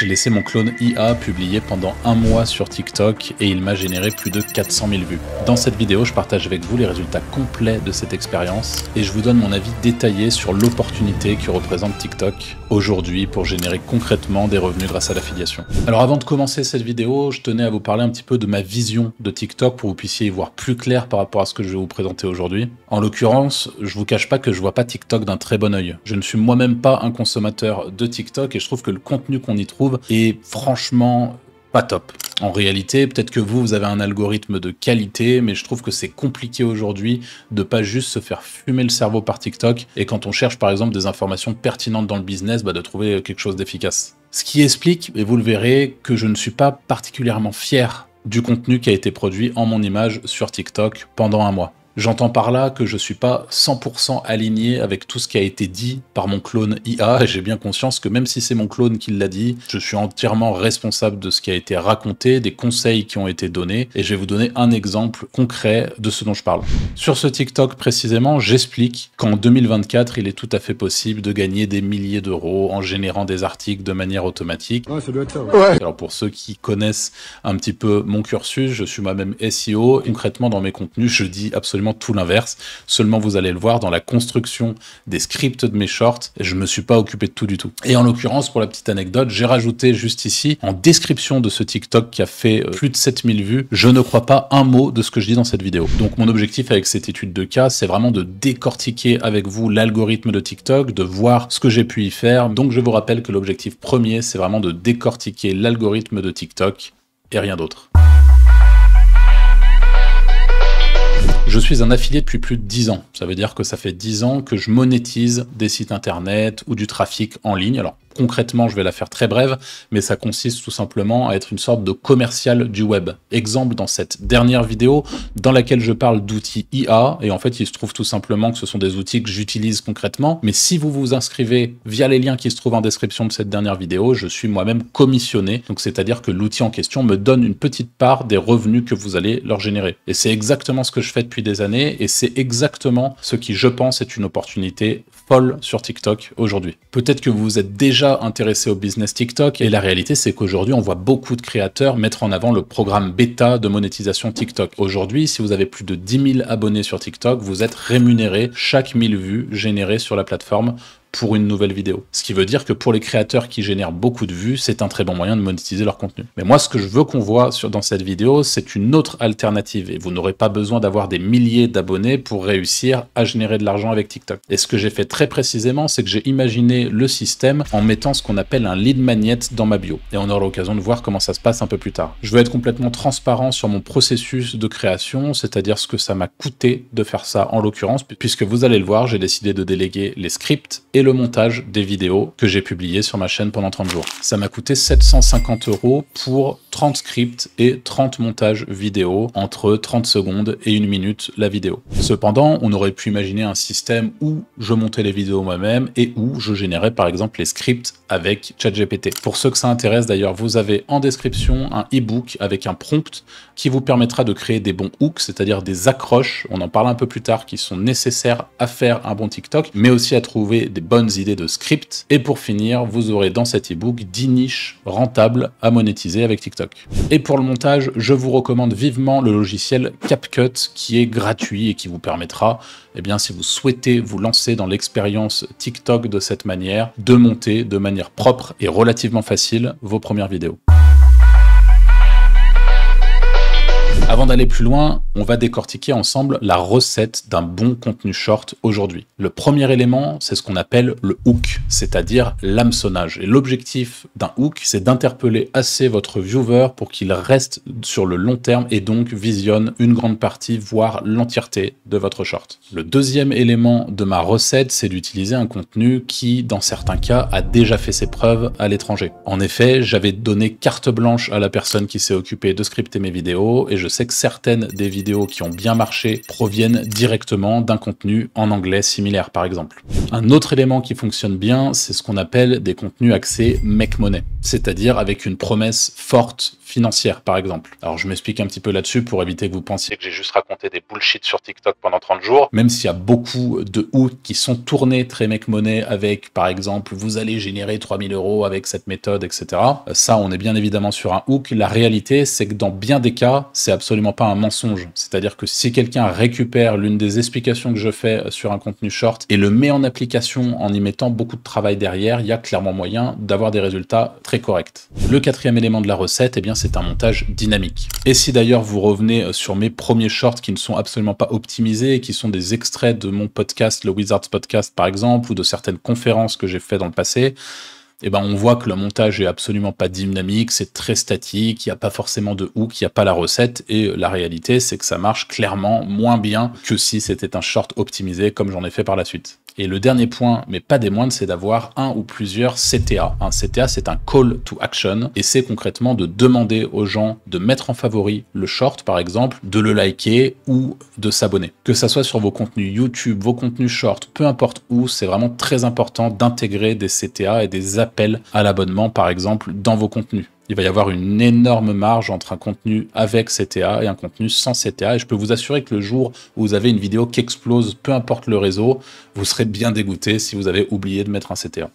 J'ai laissé mon clone IA publier pendant un mois sur TikTok et il m'a généré plus de 400 000 vues. Dans cette vidéo, je partage avec vous les résultats complets de cette expérience et je vous donne mon avis détaillé sur l'opportunité que représente TikTok aujourd'hui pour générer concrètement des revenus grâce à l'affiliation. Alors avant de commencer cette vidéo, je tenais à vous parler un petit peu de ma vision de TikTok pour que vous puissiez y voir plus clair par rapport à ce que je vais vous présenter aujourd'hui. En l'occurrence, je vous cache pas que je vois pas TikTok d'un très bon oeil. Je ne suis moi-même pas un consommateur de TikTok et je trouve que le contenu qu'on y trouve et franchement pas top. En réalité, peut-être que vous, vous avez un algorithme de qualité, mais je trouve que c'est compliqué aujourd'hui de pas juste se faire fumer le cerveau par TikTok et quand on cherche par exemple des informations pertinentes dans le business, bah, de trouver quelque chose d'efficace. Ce qui explique, et vous le verrez, que je ne suis pas particulièrement fier du contenu qui a été produit en mon image sur TikTok pendant un mois. J'entends par là que je ne suis pas 100% aligné avec tout ce qui a été dit par mon clone IA, et j'ai bien conscience que même si c'est mon clone qui l'a dit, je suis entièrement responsable de ce qui a été raconté, des conseils qui ont été donnés, et je vais vous donner un exemple concret de ce dont je parle. Sur ce TikTok précisément, j'explique qu'en 2024, il est tout à fait possible de gagner des milliers d'euros en générant des articles de manière automatique. Ouais, ça doit être Alors pour ceux qui connaissent un petit peu mon cursus, je suis moi-même SEO, concrètement dans mes contenus, je dis absolument tout l'inverse. Seulement, vous allez le voir dans la construction des scripts de mes shorts. Je me suis pas occupé de tout du tout. Et en l'occurrence, pour la petite anecdote, j'ai rajouté juste ici, en description de ce TikTok qui a fait euh, plus de 7000 vues, je ne crois pas un mot de ce que je dis dans cette vidéo. Donc, mon objectif avec cette étude de cas, c'est vraiment de décortiquer avec vous l'algorithme de TikTok, de voir ce que j'ai pu y faire. Donc, je vous rappelle que l'objectif premier, c'est vraiment de décortiquer l'algorithme de TikTok et rien d'autre. Je suis un affilié depuis plus de 10 ans. Ça veut dire que ça fait 10 ans que je monétise des sites internet ou du trafic en ligne. Alors, concrètement, je vais la faire très brève, mais ça consiste tout simplement à être une sorte de commercial du web. Exemple dans cette dernière vidéo dans laquelle je parle d'outils IA, et en fait il se trouve tout simplement que ce sont des outils que j'utilise concrètement, mais si vous vous inscrivez via les liens qui se trouvent en description de cette dernière vidéo, je suis moi-même commissionné, donc c'est-à-dire que l'outil en question me donne une petite part des revenus que vous allez leur générer. Et c'est exactement ce que je fais depuis des années, et c'est exactement ce qui, je pense, est une opportunité folle sur TikTok aujourd'hui. Peut-être que vous vous êtes déjà intéressé au business TikTok et la réalité c'est qu'aujourd'hui on voit beaucoup de créateurs mettre en avant le programme bêta de monétisation TikTok. Aujourd'hui, si vous avez plus de 10 000 abonnés sur TikTok, vous êtes rémunéré chaque 1000 vues générées sur la plateforme pour une nouvelle vidéo. Ce qui veut dire que pour les créateurs qui génèrent beaucoup de vues, c'est un très bon moyen de monétiser leur contenu. Mais moi, ce que je veux qu'on voit sur, dans cette vidéo, c'est une autre alternative. Et vous n'aurez pas besoin d'avoir des milliers d'abonnés pour réussir à générer de l'argent avec TikTok. Et ce que j'ai fait très précisément, c'est que j'ai imaginé le système en mettant ce qu'on appelle un lead magnet dans ma bio. Et on aura l'occasion de voir comment ça se passe un peu plus tard. Je veux être complètement transparent sur mon processus de création, c'est-à-dire ce que ça m'a coûté de faire ça en l'occurrence, puisque vous allez le voir, j'ai décidé de déléguer les scripts et le montage des vidéos que j'ai publiées sur ma chaîne pendant 30 jours. Ça m'a coûté 750 euros pour 30 scripts et 30 montages vidéo entre 30 secondes et 1 minute la vidéo. Cependant, on aurait pu imaginer un système où je montais les vidéos moi-même et où je générais par exemple les scripts avec ChatGPT. Pour ceux que ça intéresse d'ailleurs, vous avez en description un e-book avec un prompt qui vous permettra de créer des bons hooks, c'est-à-dire des accroches, on en parle un peu plus tard, qui sont nécessaires à faire un bon TikTok, mais aussi à trouver des bonnes idées de scripts. Et pour finir, vous aurez dans cet e-book 10 niches rentables à monétiser avec TikTok. Et pour le montage, je vous recommande vivement le logiciel CapCut qui est gratuit et qui vous permettra, eh bien, si vous souhaitez vous lancer dans l'expérience TikTok de cette manière, de monter de manière propre et relativement facile vos premières vidéos. d'aller plus loin, on va décortiquer ensemble la recette d'un bon contenu short aujourd'hui. Le premier élément, c'est ce qu'on appelle le hook, c'est-à-dire l'hameçonnage. Et l'objectif d'un hook, c'est d'interpeller assez votre viewer pour qu'il reste sur le long terme et donc visionne une grande partie, voire l'entièreté de votre short. Le deuxième élément de ma recette, c'est d'utiliser un contenu qui, dans certains cas, a déjà fait ses preuves à l'étranger. En effet, j'avais donné carte blanche à la personne qui s'est occupée de scripter mes vidéos et je sais que certaines des vidéos qui ont bien marché proviennent directement d'un contenu en anglais similaire par exemple. Un autre élément qui fonctionne bien, c'est ce qu'on appelle des contenus axés make money, c'est-à-dire avec une promesse forte financière par exemple. Alors je m'explique un petit peu là-dessus pour éviter que vous pensiez que j'ai juste raconté des bullshit sur TikTok pendant 30 jours, même s'il y a beaucoup de hooks qui sont tournés très make money avec par exemple vous allez générer 3000 euros avec cette méthode, etc. Ça on est bien évidemment sur un hook. La réalité c'est que dans bien des cas, c'est absolument absolument pas un mensonge. C'est-à-dire que si quelqu'un récupère l'une des explications que je fais euh, sur un contenu short et le met en application en y mettant beaucoup de travail derrière, il y a clairement moyen d'avoir des résultats très corrects. Le quatrième élément de la recette, et eh bien, c'est un montage dynamique. Et si d'ailleurs vous revenez euh, sur mes premiers shorts qui ne sont absolument pas optimisés et qui sont des extraits de mon podcast, le Wizards Podcast par exemple, ou de certaines conférences que j'ai fait dans le passé, eh ben on voit que le montage est absolument pas dynamique, c'est très statique, il n'y a pas forcément de hook, il n'y a pas la recette, et euh, la réalité c'est que ça marche clairement moins bien que si c'était un short optimisé comme j'en ai fait par la suite. Et le dernier point, mais pas des moindres, c'est d'avoir un ou plusieurs CTA. Un CTA, c'est un call to action, et c'est concrètement de demander aux gens de mettre en favori le short, par exemple, de le liker ou de s'abonner. Que ça soit sur vos contenus YouTube, vos contenus short, peu importe où, c'est vraiment très important d'intégrer des CTA et des appels à l'abonnement, par exemple, dans vos contenus il va y avoir une énorme marge entre un contenu avec CTA et un contenu sans CTA. Et je peux vous assurer que le jour où vous avez une vidéo qui explose, peu importe le réseau, vous serez bien dégoûté si vous avez oublié de mettre un CTA.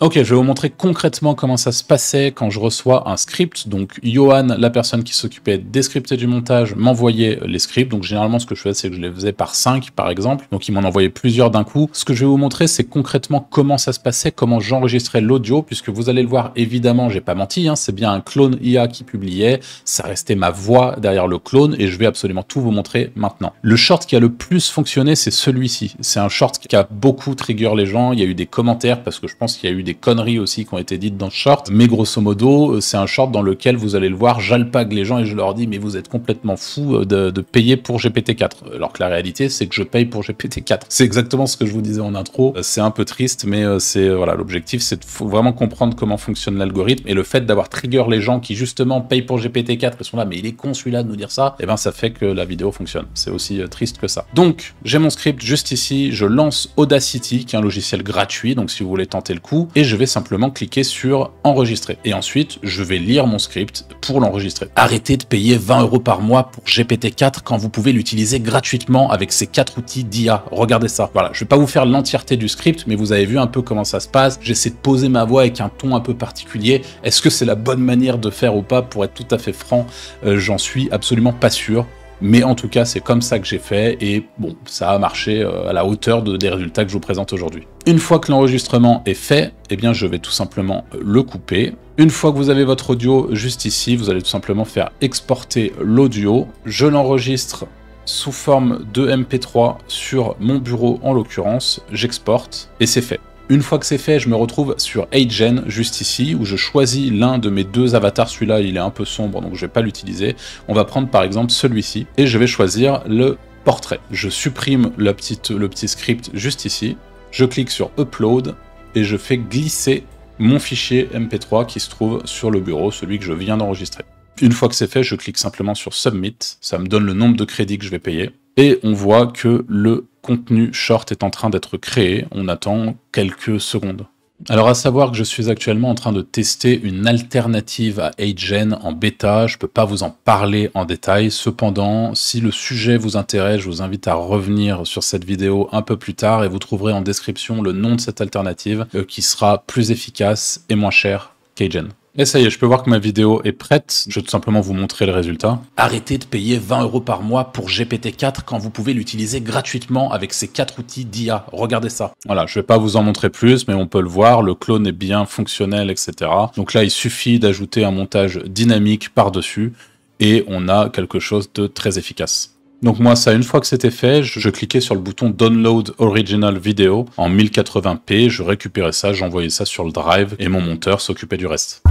Ok, je vais vous montrer concrètement comment ça se passait quand je reçois un script. Donc, Johan, la personne qui s'occupait des scripts et du montage, m'envoyait les scripts. Donc, généralement, ce que je faisais, c'est que je les faisais par cinq, par exemple. Donc, il m'en envoyait plusieurs d'un coup. Ce que je vais vous montrer, c'est concrètement comment ça se passait, comment j'enregistrais l'audio, puisque vous allez le voir, évidemment, j'ai pas menti, hein, c'est bien un clone IA qui publiait. Ça restait ma voix derrière le clone et je vais absolument tout vous montrer maintenant. Le short qui a le plus fonctionné, c'est celui-ci. C'est un short qui a beaucoup trigger les gens. Il y a eu des commentaires parce que je pense qu'il y a eu des conneries aussi qui ont été dites dans ce short, mais grosso modo, euh, c'est un short dans lequel vous allez le voir, j'alpague les gens et je leur dis mais vous êtes complètement fous euh, de, payer pour GPT-4. Alors que la réalité, c'est que je paye pour GPT-4. C'est exactement ce que je vous disais en intro. Euh, c'est un peu triste, mais c'est voilà, l'objectif, c'est de vraiment comprendre comment fonctionne l'algorithme et le fait d'avoir trigger les gens qui justement payent pour GPT-4 et sont là, mais il est con celui-là de nous dire ça, et eh ben ça fait que la vidéo fonctionne. C'est aussi triste que ça. Donc, j'ai mon script juste ici, je lance Audacity, qui est un logiciel gratuit, donc si vous voulez tenter le coup, et je vais simplement cliquer sur enregistrer. Et ensuite, je vais lire mon script pour l'enregistrer. Arrêtez de payer 20 euros par mois pour GPT-4 quand vous pouvez l'utiliser gratuitement avec ces quatre outils d'IA. Regardez ça. Voilà, je vais pas vous faire l'entièreté du script, mais vous avez vu un peu comment ça se passe. J'essaie de poser ma voix avec un ton un peu particulier. Est-ce que c'est la bonne manière de faire ou pas Pour être tout à fait franc, euh, j'en suis absolument pas sûr. Mais en tout cas, c'est comme ça que j'ai fait et bon, ça a marché euh, à la hauteur des résultats que je vous présente aujourd'hui. Une fois que l'enregistrement est fait, eh bien, je vais tout simplement euh, le couper. Une fois que vous avez votre audio juste ici, vous allez tout simplement faire exporter l'audio. Je l'enregistre sous forme de MP3 sur mon bureau en l'occurrence, j'exporte et c'est fait. Une fois que c'est fait, je me retrouve sur 8gen, juste ici, où je choisis l'un de mes deux avatars. Celui-là, il est un peu sombre, donc je ne vais pas l'utiliser. On va prendre par exemple celui-ci, et je vais choisir le portrait. Je supprime le petit script juste ici. Je clique sur Upload, et je fais glisser mon fichier MP3 qui se trouve sur le bureau, celui que je viens d'enregistrer. Une fois que c'est fait, je clique simplement sur Submit, ça me donne le nombre de crédits que je vais payer, et on voit que le contenu short est en train d'être créé. On attend quelques secondes. Alors à savoir que je suis actuellement en train de tester une alternative à HGen en bêta, je ne peux pas vous en parler en détail, cependant si le sujet vous intéresse, je vous invite à revenir sur cette vidéo un peu plus tard et vous trouverez en description le nom de cette alternative euh, qui sera plus efficace et moins chère qu'Agen. Et eh, ça y est, je peux voir que ma vidéo est prête. Je vais tout simplement vous montrer le résultat. Arrêtez de payer 20 euros par mois pour GPT-4 quand vous pouvez l'utiliser gratuitement avec ces quatre outils d'IA. Regardez ça. Voilà, je ne vais pas vous en montrer plus, mais on peut le voir. Le clone est bien fonctionnel, etc. Donc là, il suffit d'ajouter un montage dynamique par-dessus et on a quelque chose de très efficace. Donc moi ça une fois que c'était fait, je, cliquais sur le bouton Download Original Video en 1080p, je récupérais ça, j'envoyais ça sur le drive et mon monteur s'occupait du reste.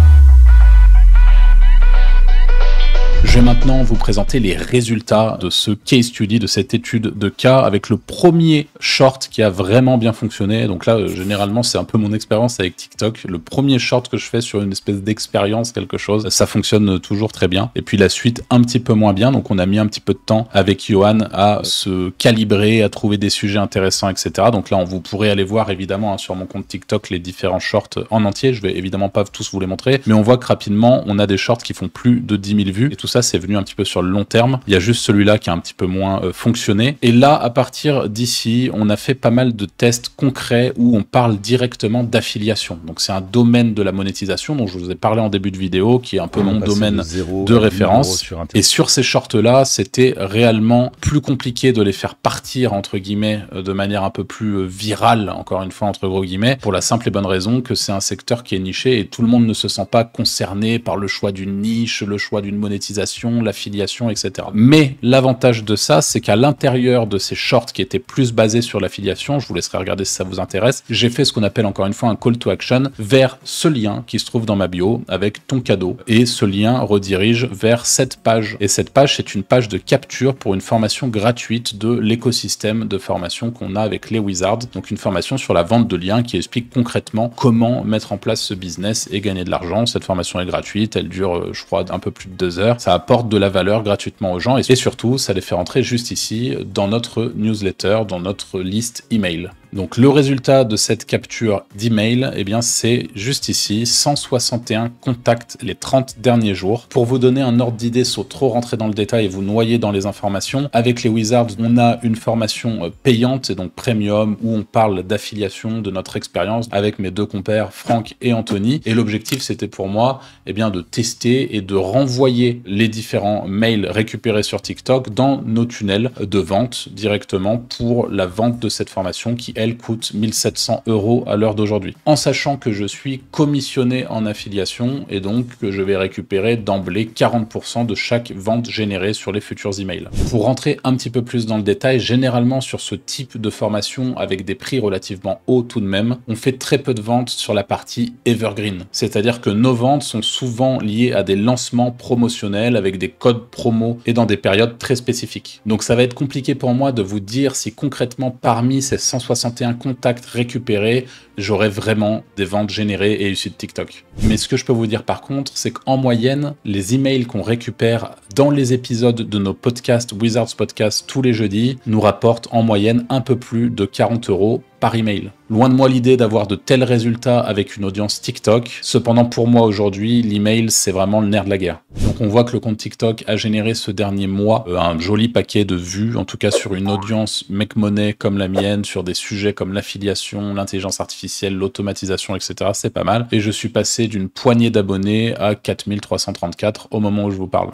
Je vais maintenant vous présenter les résultats de ce case study, de cette étude de cas, avec le premier short qui a vraiment bien fonctionné. Donc là, euh, généralement, c'est un peu mon expérience avec TikTok. Le premier short que je fais sur une espèce d'expérience, quelque chose, ça fonctionne toujours très bien. Et puis la suite, un petit peu moins bien. Donc on a mis un petit peu de temps avec Johan à se calibrer, à trouver des sujets intéressants, etc. Donc là, on vous pourrez aller voir évidemment hein, sur mon compte TikTok les différents shorts en entier. Je vais évidemment pas tous vous les montrer, mais on voit que rapidement, on a des shorts qui font plus de 10 000 vues. Et tout ça, c'est venu un petit peu sur le long terme. Il y a juste celui-là qui a un petit peu moins euh, fonctionné. Et là, à partir d'ici, on a fait pas mal de tests concrets où on parle directement d'affiliation. Donc c'est un domaine de la monétisation dont je vous ai parlé en début de vidéo, qui est un peu mon domaine de, référence. et sur ces shorts-là, c'était réellement plus compliqué de les faire partir, entre guillemets, euh, de manière un peu plus euh, virale, encore une fois, entre gros guillemets, pour la simple et bonne raison que c'est un secteur qui est niché et tout le monde ne se sent pas concerné par le choix d'une niche, le choix d'une monétisation la l'affiliation, etc. Mais l'avantage de ça, c'est qu'à l'intérieur de ces shorts qui étaient plus basés sur l'affiliation, je vous laisserai regarder si ça vous intéresse, j'ai fait ce qu'on appelle encore une fois un call to action vers ce lien qui se trouve dans ma bio avec ton cadeau. Et ce lien redirige vers cette page. Et cette page, c'est une page de capture pour une formation gratuite de l'écosystème de formation qu'on a avec les Wizards. Donc une formation sur la vente de liens qui explique concrètement comment mettre en place ce business et gagner de l'argent. Cette formation est gratuite, elle dure, euh, je crois, un peu plus de deux heures. Ça apporte de la valeur gratuitement aux gens et surtout, ça les fait rentrer juste ici dans notre newsletter, dans notre liste email. Donc le résultat de cette capture d'email, eh bien c'est juste ici, 161 contacts les 30 derniers jours. Pour vous donner un ordre d'idée sans trop rentrer dans le détail et vous noyer dans les informations, avec les Wizards, on a une formation euh, payante et donc premium où on parle d'affiliation, de notre expérience avec mes deux compères Franck et Anthony. Et l'objectif c'était pour moi eh bien, de tester et de renvoyer les différents mails récupérés sur TikTok dans nos tunnels de vente directement pour la vente de cette formation qui est coûte 1700 euros à l'heure d'aujourd'hui. En sachant que je suis commissionné en affiliation et donc que je vais récupérer d'emblée 40% de chaque vente générée sur les futurs emails. Pour rentrer un petit peu plus dans le détail, généralement sur ce type de formation avec des prix relativement hauts tout de même, on fait très peu de ventes sur la partie evergreen. C'est-à-dire que nos ventes sont souvent liées à des lancements promotionnels avec des codes promo et dans des périodes très spécifiques. Donc ça va être compliqué pour moi de vous dire si concrètement parmi ces 160 un contact récupéré, j'aurais vraiment des ventes générées et issues de TikTok. Mais ce que je peux vous dire par contre, c'est qu'en moyenne, les emails qu'on récupère dans les épisodes de nos podcasts Wizards Podcast tous les jeudis nous rapportent en moyenne un peu plus de 40 euros par email. Loin de moi l'idée d'avoir de tels résultats avec une audience TikTok. Cependant, pour moi aujourd'hui, l'email, c'est vraiment le nerf de la guerre. Donc on voit que le compte TikTok a généré ce dernier mois euh, un joli paquet de vues, en tout cas sur une audience mec monnaie comme la mienne, sur des sujets comme l'affiliation, l'intelligence artificielle, l'automatisation, etc. C'est pas mal. Et je suis passé d'une poignée d'abonnés à 4334 au moment où je vous parle.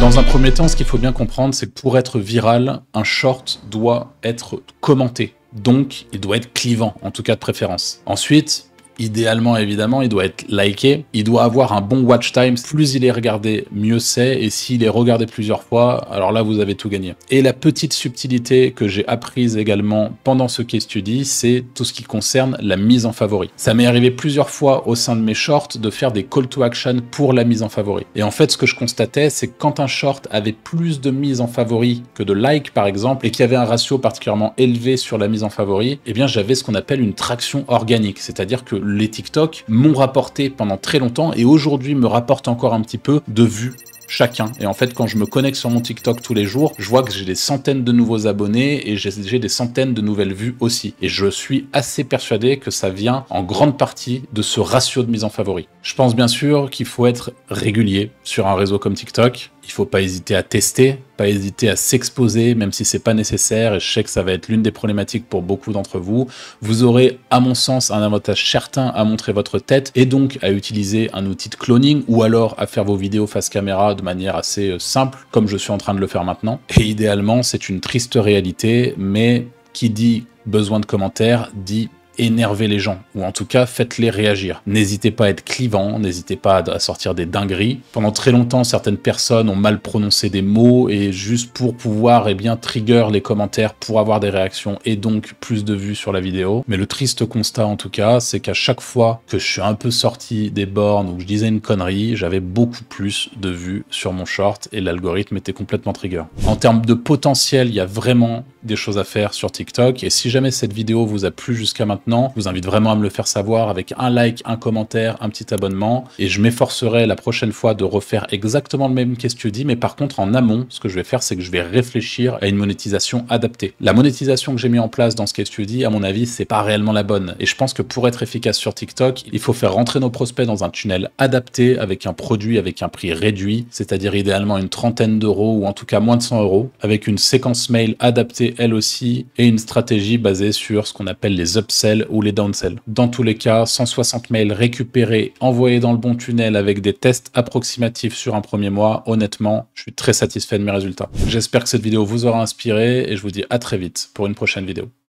Dans un premier temps, ce qu'il faut bien comprendre, c'est que pour être viral, un short doit être commenté. Donc, il doit être clivant, en tout cas de préférence. Ensuite, idéalement évidemment, il doit être liké, il doit avoir un bon watch time, plus il est regardé, mieux c'est, et s'il est regardé plusieurs fois, alors là vous avez tout gagné. Et la petite subtilité que j'ai apprise également pendant ce case study, c'est tout ce qui concerne la mise en favori. Ça m'est arrivé plusieurs fois au sein de mes shorts de faire des call to action pour la mise en favori. Et en fait, ce que je constatais, c'est quand un short avait plus de mise en favori que de like par exemple, et qu'il y avait un ratio particulièrement élevé sur la mise en favori, eh bien j'avais ce qu'on appelle une traction organique, c'est-à-dire que les TikTok m'ont rapporté pendant très longtemps et aujourd'hui me rapportent encore un petit peu de vues chacun. Et en fait, quand je me connecte sur mon TikTok tous les jours, je vois que j'ai des centaines de nouveaux abonnés et j'ai des centaines de nouvelles vues aussi. Et je suis assez persuadé que ça vient en grande partie de ce ratio de mise en favori. Je pense bien sûr qu'il faut être régulier sur un réseau comme TikTok. Il faut pas hésiter à tester, pas hésiter à s'exposer, même si c'est pas nécessaire. Et je sais que ça va être l'une des problématiques pour beaucoup d'entre vous. Vous aurez, à mon sens, un avantage certain à montrer votre tête et donc à utiliser un outil de cloning ou alors à faire vos vidéos face caméra de manière assez euh, simple, comme je suis en train de le faire maintenant. Et idéalement, c'est une triste réalité, mais qui dit besoin de commentaires dit énerver les gens, ou en tout cas faites-les réagir. N'hésitez pas à être clivant, n'hésitez pas à sortir des dingueries. Pendant très longtemps, certaines personnes ont mal prononcé des mots, et juste pour pouvoir eh bien, trigger les commentaires pour avoir des réactions et donc plus de vues sur la vidéo. Mais le triste constat en tout cas, c'est qu'à chaque fois que je suis un peu sorti des bornes ou que je disais une connerie, j'avais beaucoup plus de vues sur mon short et l'algorithme était complètement trigger. En termes de potentiel, il y a vraiment des choses à faire sur TikTok et si jamais cette vidéo vous a plu jusqu'à maintenant, je vous invite vraiment à me le faire savoir avec un like, un commentaire, un petit abonnement. Et je m'efforcerai la prochaine fois de refaire exactement le même dis. mais par contre en amont, ce que je vais faire, c'est que je vais réfléchir à une monétisation adaptée. La monétisation que j'ai mis en place dans ce case study, à mon avis, c'est pas réellement la bonne. Et je pense que pour être efficace sur TikTok, il faut faire rentrer nos prospects dans un tunnel adapté avec un produit avec un prix réduit, c'est-à-dire idéalement une trentaine d'euros ou en tout cas moins de 100 euros, avec une séquence mail adaptée elle aussi et une stratégie basée sur ce qu'on appelle les upsells ou les downsell. Dans tous les cas, 160 mails récupérés, envoyés dans le bon tunnel avec des tests approximatifs sur un premier mois. Honnêtement, je suis très satisfait de mes résultats. J'espère que cette vidéo vous aura inspiré et je vous dis à très vite pour une prochaine vidéo.